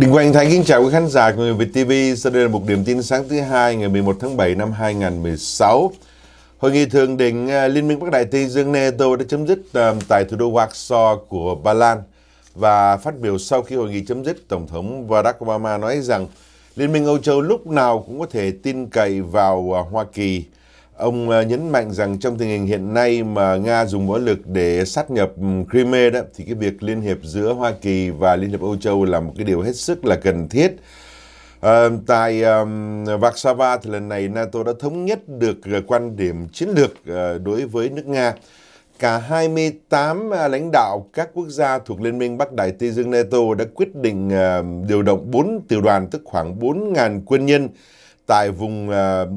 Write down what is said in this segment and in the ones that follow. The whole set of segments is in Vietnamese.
Đình Quang Thái kính chào quý khán giả của Người Việt TV. Sau đây là một điểm tin sáng thứ hai ngày 11 tháng 7 năm 2016. Hội nghị thượng đỉnh à, Liên minh Bắc Đại Tây Dương NATO đã chấm dứt à, tại thủ đô Warsaw của Ba Lan. Và phát biểu sau khi hội nghị chấm dứt, Tổng thống Barack Obama nói rằng Liên minh Âu Châu lúc nào cũng có thể tin cậy vào à, Hoa Kỳ Ông ờ, nhấn mạnh rằng trong tình hình hiện nay mà Nga dùng võ lực để sát nhập Crimea đó thì cái việc liên hiệp giữa Hoa Kỳ và Liên hiệp Âu Châu là một cái điều hết sức là cần thiết. À, tại um, Warsaw thì lần này NATO đã thống nhất được ờ, quan điểm chiến lược uh, đối với nước Nga. Cả 28 lãnh đạo các quốc gia thuộc Liên minh Bắc Đại Tây Dương NATO đã quyết định uh, điều động 4 tiểu đoàn tức khoảng 4.000 quân nhân tại vùng uh,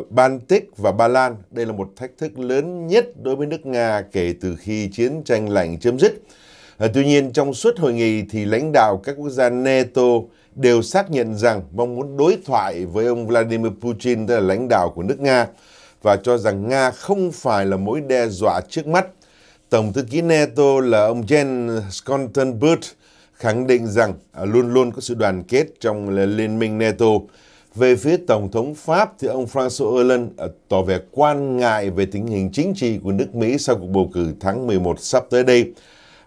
uh, Baltic và Ba Lan. Đây là một thách thức lớn nhất đối với nước Nga kể từ khi chiến tranh lạnh chấm dứt. Uh, tuy nhiên, trong suốt hội nghị thì lãnh đạo các quốc gia NATO đều xác nhận rằng mong muốn đối thoại với ông Vladimir Putin, tức là lãnh đạo của nước Nga, và cho rằng Nga không phải là mối đe dọa trước mắt. Tổng thư ký NATO là ông Jens Stoltenberg khẳng định rằng uh, luôn luôn có sự đoàn kết trong Liên minh NATO về phía Tổng thống Pháp thì ông François Hollande à, tỏ vẻ quan ngại về tình hình chính trị của nước Mỹ sau cuộc bầu cử tháng 11 sắp tới đây.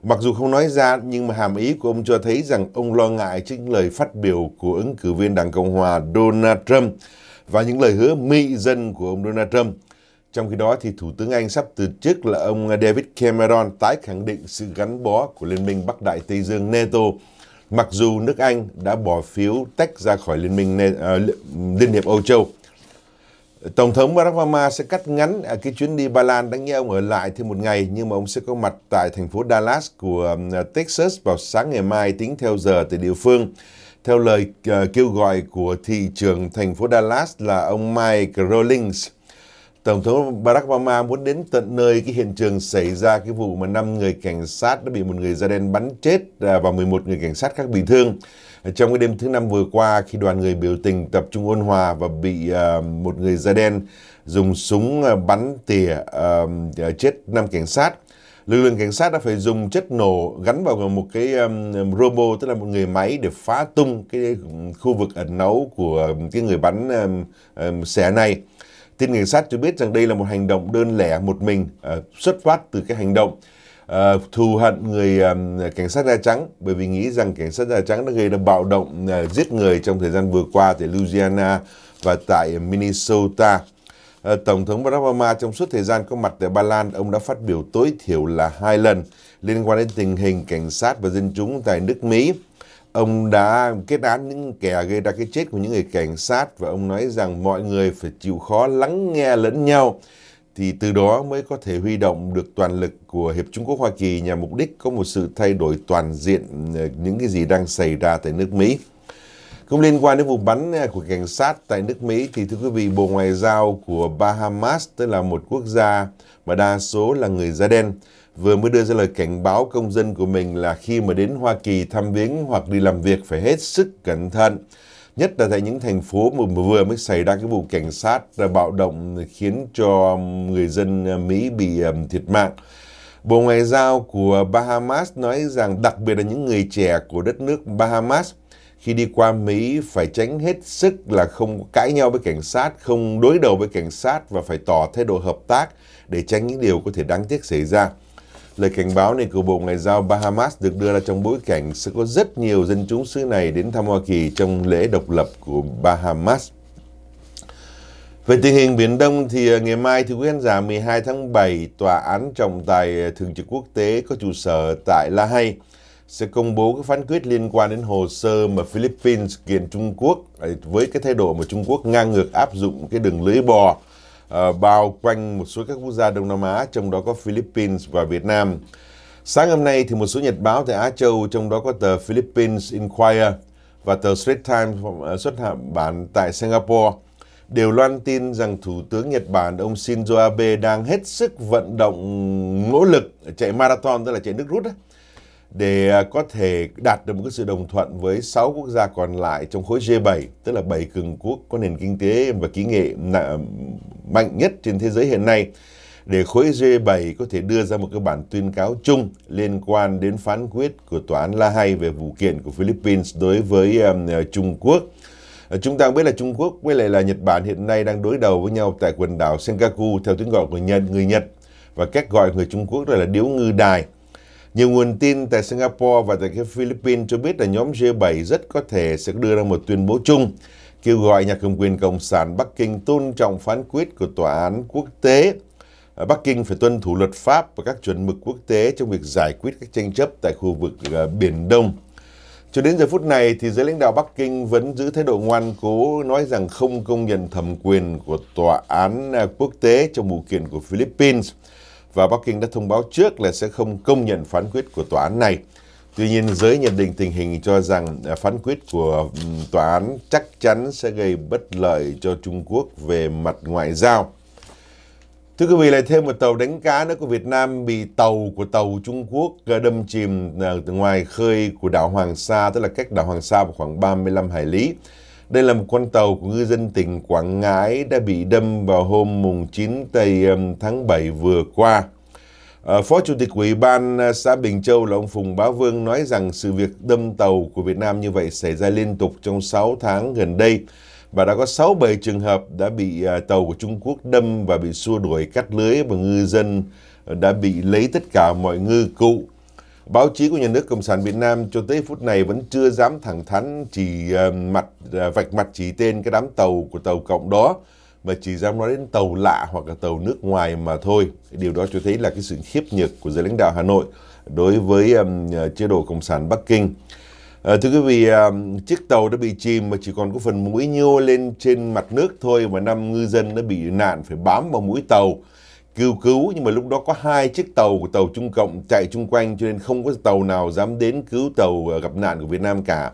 Mặc dù không nói ra nhưng mà hàm ý của ông cho thấy rằng ông lo ngại trước lời phát biểu của ứng cử viên Đảng Cộng Hòa Donald Trump và những lời hứa mỹ dân của ông Donald Trump. Trong khi đó thì Thủ tướng Anh sắp từ chức là ông David Cameron tái khẳng định sự gắn bó của Liên minh Bắc Đại Tây Dương NATO mặc dù nước Anh đã bỏ phiếu tách ra khỏi Liên minh à, Liên hiệp Âu Châu. Tổng thống Barack Obama sẽ cắt ngắn à, cái chuyến đi Ba Lan, đáng nghe ông ở lại thêm một ngày, nhưng mà ông sẽ có mặt tại thành phố Dallas của à, Texas vào sáng ngày mai tính theo giờ tại địa phương. Theo lời kêu gọi của thị trường thành phố Dallas là ông Mike Rawlings, Tổng thống Barack Obama muốn đến tận nơi cái hiện trường xảy ra cái vụ mà 5 người cảnh sát đã bị một người da đen bắn chết à, và 11 người cảnh sát khác bị thương. Trong cái đêm thứ năm vừa qua khi đoàn người biểu tình tập trung ôn hòa và bị à, một người da đen dùng súng à, bắn tỉa chết 5 cảnh sát lực lượng cảnh sát đã phải dùng chất nổ gắn vào một cái um, robo tức là một người máy để phá tung cái khu vực ẩn náu của cái người bắn um, um, xẻ này Tin cảnh sát cho biết rằng đây là một hành động đơn lẻ một mình uh, xuất phát từ cái hành động uh, thù hận người um, cảnh sát da trắng bởi vì nghĩ rằng cảnh sát da trắng đã gây ra bạo động uh, giết người trong thời gian vừa qua tại Louisiana và tại Minnesota. Tổng thống Barack Obama trong suốt thời gian có mặt tại Ba Lan, ông đã phát biểu tối thiểu là hai lần liên quan đến tình hình cảnh sát và dân chúng tại nước Mỹ. Ông đã kết án những kẻ gây ra cái chết của những người cảnh sát và ông nói rằng mọi người phải chịu khó lắng nghe lẫn nhau thì từ đó mới có thể huy động được toàn lực của Hiệp Trung Quốc Hoa Kỳ nhằm mục đích có một sự thay đổi toàn diện ờ, những cái gì đang xảy ra tại nước Mỹ. Cũng liên quan đến vụ bắn ờ, của cảnh sát tại nước Mỹ thì thưa quý vị, Bộ Ngoại giao của Bahamas, tức là một quốc gia mà đa số là người da đen, vừa mới đưa ra lời cảnh báo công dân của mình là khi mà đến Hoa Kỳ thăm viếng hoặc đi làm việc phải hết sức cẩn thận. Nhất là tại những thành phố mà vừa mới xảy ra cái vụ cảnh sát bạo động khiến cho người dân à, Mỹ bị à, thiệt mạng. Bộ Ngoại giao của Bahamas nói rằng đặc biệt là những người trẻ của đất nước Bahamas khi đi qua Mỹ phải tránh hết sức là không cãi nhau với cảnh sát, không đối đầu với cảnh sát và phải tỏ thái độ hợp tác để tránh những điều có thể đáng tiếc xảy ra. Lời cảnh báo này của Bộ Ngoại giao Bahamas được đưa ra trong bối cảnh sẽ có rất nhiều dân chúng xứ này đến thăm Hoa Kỳ trong lễ độc lập của Bahamas. Về tình hình Biển Đông thì à, ngày mai thưa quý khán giả 12 tháng 7, Tòa án trọng tài à, thường trực quốc tế có trụ sở tại La Hay sẽ công bố cái phán quyết liên quan đến hồ sơ mà Philippines kiện Trung Quốc à, với cái thái độ mà Trung Quốc ngang ngược áp dụng cái đường lưới bò Ờ, bao quanh một số các quốc gia Đông Nam Á, trong đó có Philippines và Việt Nam. Sáng hôm nay thì một số nhật báo tại Á Châu, trong đó có tờ Philippines Inquirer và tờ Straits Times ờ, xuất bản tại Singapore đều loan tin rằng Thủ tướng Nhật Bản ông Shinzo Abe đang hết sức vận động nỗ lực chạy marathon, tức là chạy nước rút để ờ, có thể đạt được một cái sự đồng thuận với 6 quốc gia còn lại trong khối G7, tức là 7 cường quốc có nền kinh tế và kỹ nghệ mạnh nhất trên thế giới hiện nay để khối G7 có thể đưa ra một cái bản tuyên cáo chung liên quan đến phán quyết của tòa án La Hay về vụ kiện của Philippines đối với um, Trung Quốc. Ờ, chúng ta biết là Trung Quốc với lại là Nhật Bản hiện nay đang đối đầu với nhau tại quần đảo Senkaku theo tiếng gọi của Nhật, người Nhật và cách gọi người Trung Quốc đó là điếu ngư đài. Nhiều nguồn tin tại Singapore và tại Philippines cho biết là nhóm G7 rất có thể sẽ đưa ra một tuyên bố chung kêu gọi nhà cầm quyền Cộng sản Bắc Kinh tôn trọng phán quyết của Tòa án quốc tế. Bắc Kinh phải tuân thủ luật pháp và các chuẩn mực quốc tế trong việc giải quyết các tranh chấp tại khu vực ờ, Biển Đông. Cho đến giờ phút này thì giới lãnh đạo Bắc Kinh vẫn giữ thái độ ngoan cố nói rằng không công nhận thẩm quyền của tòa án ờ, quốc tế trong vụ kiện của Philippines và Bắc Kinh đã thông báo trước là sẽ không công nhận phán quyết của tòa án này. Tuy nhiên, giới nhận định tình hình cho rằng à, phán quyết của tòa án chắc chắn sẽ gây bất lợi cho Trung Quốc về mặt ngoại giao. Thưa quý vị, lại thêm một tàu đánh cá nữa của Việt Nam bị tàu của tàu Trung Quốc à, đâm chìm à, ngoài khơi của đảo Hoàng Sa, tức là cách đảo Hoàng Sa khoảng 35 hải lý. Đây là một con tàu của ngư dân tỉnh Quảng Ngãi đã bị đâm vào hôm mùng 9 tây tháng 7 vừa qua. Ờ, Phó Chủ tịch Ủy ban ờ, xã Bình Châu là ông Phùng Bá Vương nói rằng sự việc đâm tàu của Việt Nam như vậy xảy ra liên tục trong 6 tháng gần đây và đã có 6-7 trường hợp đã bị ờ, tàu của Trung Quốc đâm và bị xua đuổi cắt lưới và ngư dân đã bị lấy tất cả mọi ngư cụ. Báo chí của nhà nước Cộng sản Việt Nam cho tới phút này vẫn chưa dám thẳng thắn chỉ mặt vạch mặt chỉ tên cái đám tàu của tàu cộng đó mà chỉ dám nói đến tàu lạ hoặc là tàu nước ngoài mà thôi. Điều đó cho thấy là cái sự khiếp nhược của giới lãnh đạo Hà Nội đối với um, ờ, chế độ Cộng sản Bắc Kinh. À, thưa quý vị, um, chiếc tàu đã bị chìm mà chỉ còn có phần mũi nhô lên trên mặt nước thôi và năm ngư dân đã bị nạn phải bám vào mũi tàu cứu cứu nhưng mà lúc đó có hai chiếc tàu của tàu Trung Cộng chạy chung quanh cho nên không có tàu nào dám đến cứu tàu ờ, gặp nạn của Việt Nam cả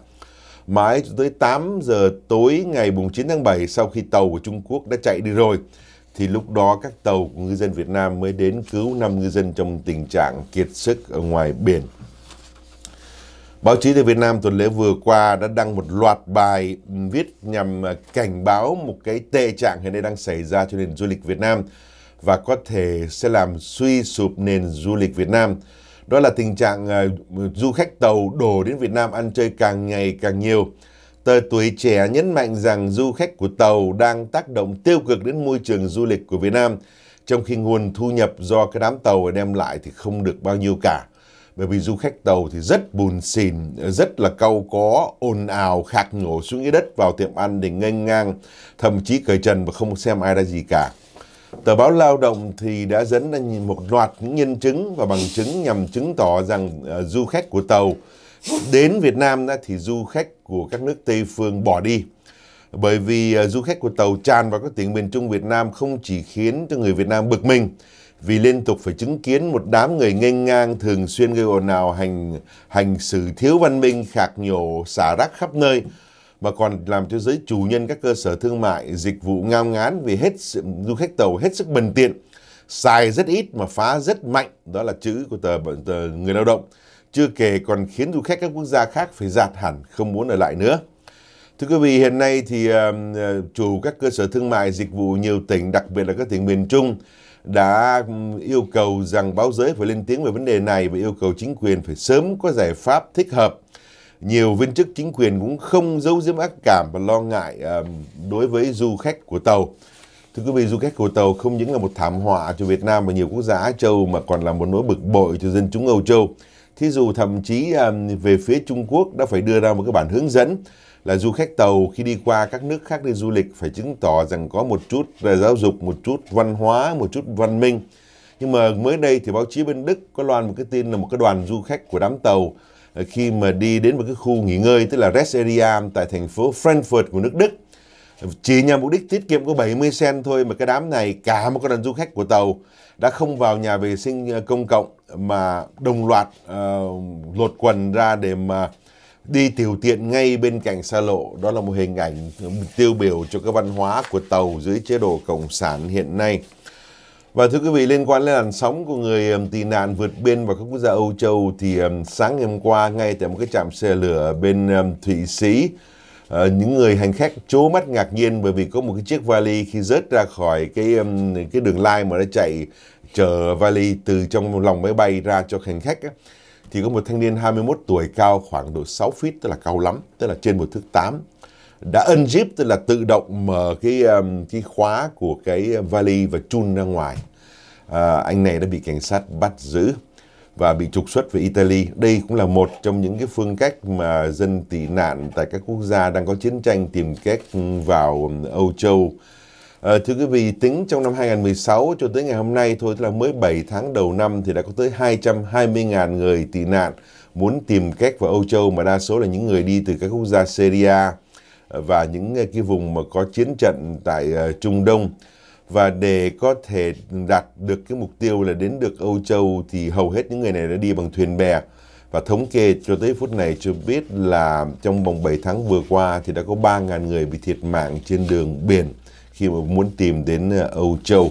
mãi cho tới 8 giờ tối ngày 9 tháng 7 sau khi tàu của Trung Quốc đã chạy đi rồi thì lúc đó các tàu của ngư dân Việt Nam mới đến cứu 5 ngư dân trong tình trạng kiệt sức ở ngoài biển. Báo chí tại Việt Nam tuần lễ vừa qua đã đăng một loạt bài viết nhằm cảnh báo một cái tệ trạng hiện nay đang xảy ra cho nền du lịch Việt Nam và có thể sẽ làm suy sụp nền du lịch Việt Nam đó là tình trạng uh, du khách tàu đổ đến Việt Nam ăn chơi càng ngày càng nhiều. Tờ Tuổi Trẻ nhấn mạnh rằng du khách của tàu đang tác động tiêu cực đến môi trường du lịch của Việt Nam, trong khi nguồn thu nhập do cái đám tàu đem lại thì không được bao nhiêu cả. Bởi vì du khách tàu thì rất bùn xỉn, rất là cau có, ồn ào, khạc nhổ xuống dưới đất vào tiệm ăn để nghênh ngang, thậm chí cởi trần và không xem ai ra gì cả. Tờ báo Lao động thì đã dẫn ra một loạt những nhân chứng và bằng chứng nhằm chứng tỏ rằng uh, du khách của tàu đến Việt Nam đó, thì du khách của các nước Tây phương bỏ đi. Bởi vì uh, du khách của tàu tràn vào các tỉnh miền Trung Việt Nam không chỉ khiến cho người Việt Nam bực mình vì liên tục phải chứng kiến một đám người nghênh ngang thường xuyên gây ồn ào hành hành xử thiếu văn minh khạc nhổ xả rác khắp nơi mà còn làm cho giới chủ nhân các cơ sở thương mại, dịch vụ ngao ngán vì hết du khách tàu hết sức bình tiện, xài rất ít mà phá rất mạnh, đó là chữ của tờ, tờ người lao động. Chưa kể còn khiến du khách các quốc gia khác phải giạt hẳn, không muốn ở lại nữa. Thưa quý vị, hiện nay thì uh, chủ các cơ sở thương mại dịch vụ nhiều tỉnh, đặc biệt là các tỉnh miền Trung, đã ừ, yêu cầu rằng báo giới phải lên tiếng về vấn đề này và yêu cầu chính quyền phải sớm có giải pháp thích hợp nhiều viên chức chính quyền cũng không giấu giếm ác cảm và lo ngại um, đối với du khách của tàu. Thưa quý vị, du khách của tàu không những là một thảm họa cho Việt Nam và nhiều quốc gia Á Châu mà còn là một nỗi bực bội cho dân chúng Âu Châu. Thí dụ thậm chí um, về phía Trung Quốc đã phải đưa ra một cái bản hướng dẫn là du khách tàu khi đi qua các nước khác đi du lịch phải chứng tỏ rằng có một chút giáo dục, một chút văn hóa, một chút văn minh. Nhưng mà mới đây thì báo chí bên Đức có loan một cái tin là một cái đoàn du khách của đám tàu Ờ, khi mà đi đến một cái khu nghỉ ngơi tức là rest area tại thành phố Frankfurt của nước Đức chỉ nhằm mục đích tiết kiệm có 70 sen thôi mà cái đám này cả một cái đoàn du khách của tàu đã không vào nhà vệ sinh ờ, công cộng mà đồng loạt uh, lột quần ra để mà đi tiểu tiện ngay bên cạnh xa lộ đó là một hình ảnh tiêu biểu cho cái văn hóa của tàu dưới chế độ cộng sản hiện nay và vâng, thưa quý vị, liên quan đến làn sóng của người tị nạn vượt biên vào các quốc gia Âu Châu thì sáng ngày hôm qua ngay tại một cái trạm xe lửa bên Thụy Sĩ, ờ, những người hành khách chố mắt ngạc nhiên bởi vì có một cái chiếc vali khi rớt ra khỏi cái cái đường lai mà nó chạy chở vali từ trong lòng máy bay ra cho hành khách thì có một thanh niên 21 tuổi cao khoảng độ 6 feet tức là cao lắm, tức là trên một thước 8 đã ân zip tức là tự động mở cái cái khóa của cái vali và chun ra ngoài À, anh này đã bị cảnh sát bắt giữ và bị trục xuất về Italy. Đây cũng là một trong những cái phương cách mà dân tị nạn tại các quốc gia đang có chiến tranh tìm cách vào Âu Châu. À, thưa quý vị, tính trong năm 2016 cho tới ngày hôm nay thôi, tức là mới 7 tháng đầu năm thì đã có tới 220.000 người tị nạn muốn tìm cách vào Âu Châu mà đa số là những người đi từ các quốc gia Syria và những cái vùng mà có chiến trận tại à, Trung Đông và để có thể đạt được cái mục tiêu là đến được Âu Châu thì hầu hết những người này đã đi bằng thuyền bè và thống kê cho tới phút này cho biết là trong vòng 7 tháng vừa qua thì đã có 3.000 người bị thiệt mạng trên đường biển khi mà muốn tìm đến ờ, Âu Châu.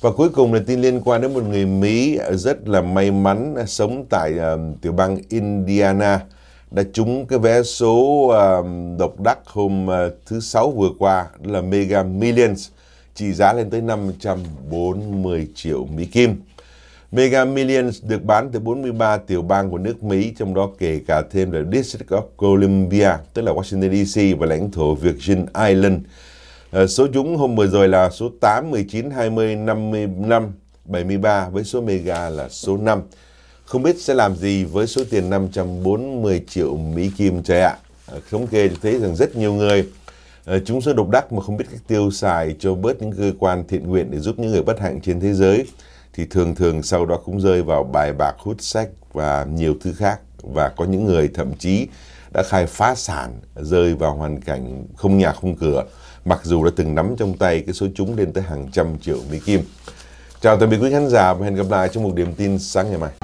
Và cuối cùng là tin liên quan đến một người Mỹ rất là may mắn ờ, sống tại uh, tiểu bang Indiana đã trúng cái vé số uh, độc đắc hôm uh, thứ sáu vừa qua là Mega Millions trị giá lên tới 540 triệu Mỹ Kim. Mega Millions được bán từ 43 tiểu bang của nước Mỹ, trong đó kể cả thêm là District of Columbia, tức là Washington DC và lãnh thổ Virgin Island. À, số chúng hôm vừa rồi là số 8, 19, 20, 55, 73 với số mega là số 5. Không biết sẽ làm gì với số tiền 540 triệu Mỹ Kim trời ạ. À, thống kê thấy rằng rất nhiều người Ờ, chúng số độc đắc mà không biết cách tiêu xài cho bớt những cơ quan thiện nguyện để giúp những người bất hạnh trên thế giới thì thường thường sau đó cũng rơi vào bài bạc hút sách và nhiều thứ khác và có những người thậm chí đã khai phá sản rơi vào hoàn cảnh không nhà không cửa mặc dù đã từng nắm trong tay cái số chúng lên tới hàng trăm triệu mỹ kim chào tạm biệt quý khán giả và hẹn gặp lại trong một điểm tin sáng ngày mai